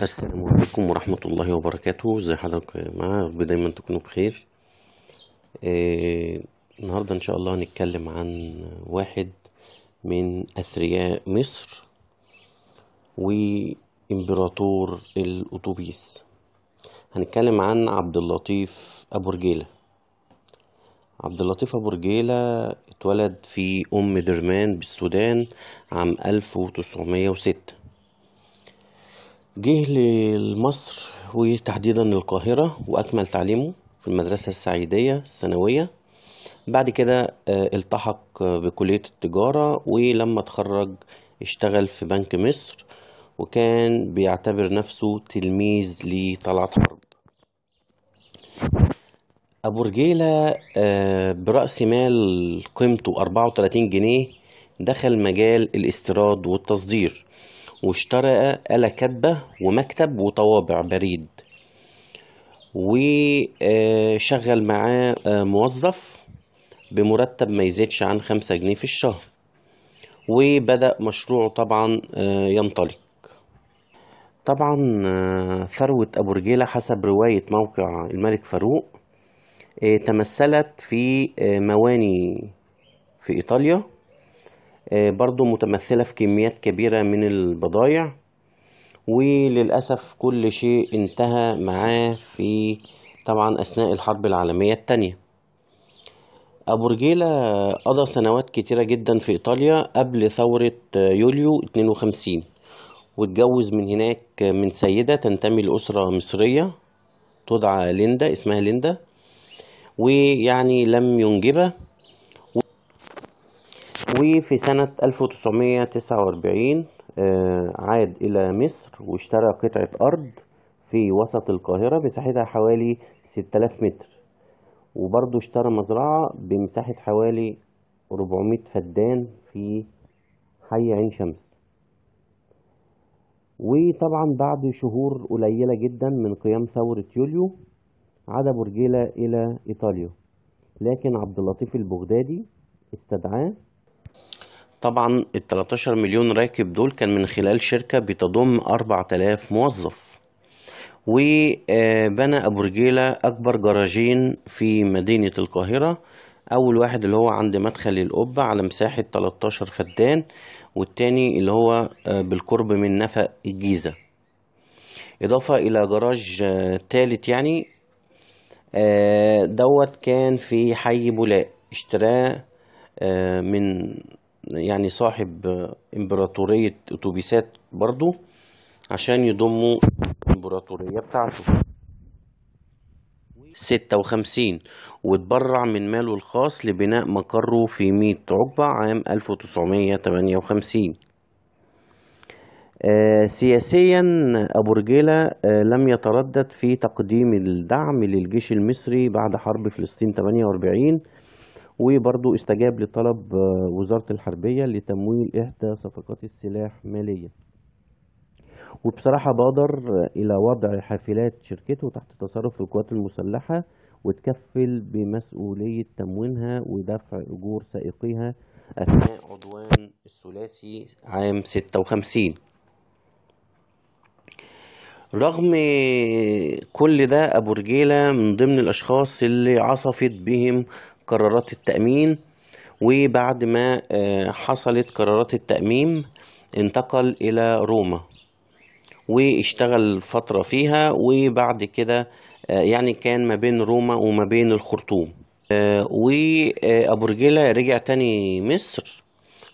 السلام عليكم ورحمة الله وبركاته ازي حضراتكم يا جماعة دايما تكونوا بخير آه النهاردة ان شاء الله هنتكلم عن واحد من اثرياء مصر وامبراطور الاتوبيس هنتكلم عن عبد اللطيف ابو رجيلة عبد اللطيف ابو رجيلة اتولد في ام درمان بالسودان عام 1906 جه لمصر وتحديدا القاهرة وأكمل تعليمه في المدرسة السعيدية الثانوية بعد كده آه، التحق بكلية التجارة ولما اتخرج اشتغل في بنك مصر وكان بيعتبر نفسه تلميذ لطلعت حرب أبو رجيلة آه، برأس مال قيمته 34 جنيه دخل مجال الاستيراد والتصدير واشترى آلة كاتبة ومكتب وطوابع بريد وشغل معاه آه، موظف بمرتب ما يزيدش عن خمسة جنيه في الشهر وبدأ مشروعه طبعا آه، ينطلق طبعا آه، ثروة أبو رجيلة حسب رواية موقع الملك فاروق تمثلت في مواني في إيطاليا آه، برضو متمثلة في كميات كبيرة من البضايع وللأسف كل شيء انتهى معاه في طبعا أثناء الحرب العالمية التانية أبو رجيلة قضى سنوات كتيرة جدا في إيطاليا قبل ثورة آه، يوليو 52 واتجوز من هناك من سيدة تنتمي لأسرة مصرية تدعى ليندا اسمها ليندا ويعني لم ينجبها وفي سنة 1949 آه، عاد إلى مصر واشترى قطعة أرض في وسط القاهرة مساحتها حوالي 6000 متر وبرضه اشترى مزرعة بمساحة حوالي 400 فدان في حي عين شمس وطبعا بعد شهور قليلة جدا من قيام ثورة يوليو عاد برجيلة إلى إيطاليا لكن عبد اللطيف البغدادي استدعاه طبعا ال 13 مليون راكب دول كان من خلال شركة بتضم 4000 موظف وبنى آه، أبو رجيلة أكبر جراجين في مدينة القاهرة أول واحد اللي هو عند مدخل القبة على مساحة 13 فدان والتاني اللي هو آه، بالقرب من نفق الجيزة إضافة إلى جراج آه، تالت يعني دوت كان في حي بولاق اشتراه من يعني صاحب امبراطورية اتوبيسات برضو عشان يضموا الامبراطورية بتاعته ستة وخمسين واتبرع من ماله الخاص لبناء مقره في ميت عقبة عام ألف تمانية وخمسين آه، سياسيا أبو رجيلة آه، لم يتردد في تقديم الدعم للجيش المصري بعد حرب فلسطين 48 وبرضو استجاب لطلب آه، وزارة الحربية لتمويل إحدى صفقات السلاح ماليا وبصراحة بادر آه، إلى وضع حافلات شركته تحت تصرف القوات المسلحة وتكفل بمسؤولية تموينها ودفع أجور سائقيها أثناء عدوان الثلاثي عام 56 رغم كل ده أبو رجيلة من ضمن الأشخاص اللي عصفت بهم قرارات التأمين وبعد ما آه، حصلت قرارات التأميم انتقل إلى روما واشتغل فترة فيها وبعد كده آه، يعني كان ما بين روما وما بين الخرطوم آه، وأبو رجيلة رجع تاني مصر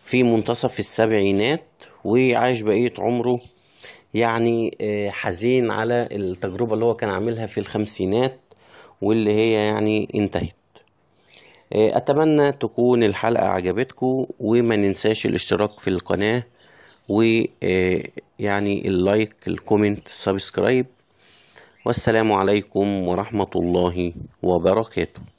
في منتصف السبعينات وعاش بقية عمره يعني حزين على التجربة اللي هو كان عاملها في الخمسينات واللي هي يعني انتهت آه، اتمنى تكون الحلقة عجبتكم وما ننساش الاشتراك في القناة ويعني آه، اللايك الكومنت سبسكرايب والسلام عليكم ورحمة الله وبركاته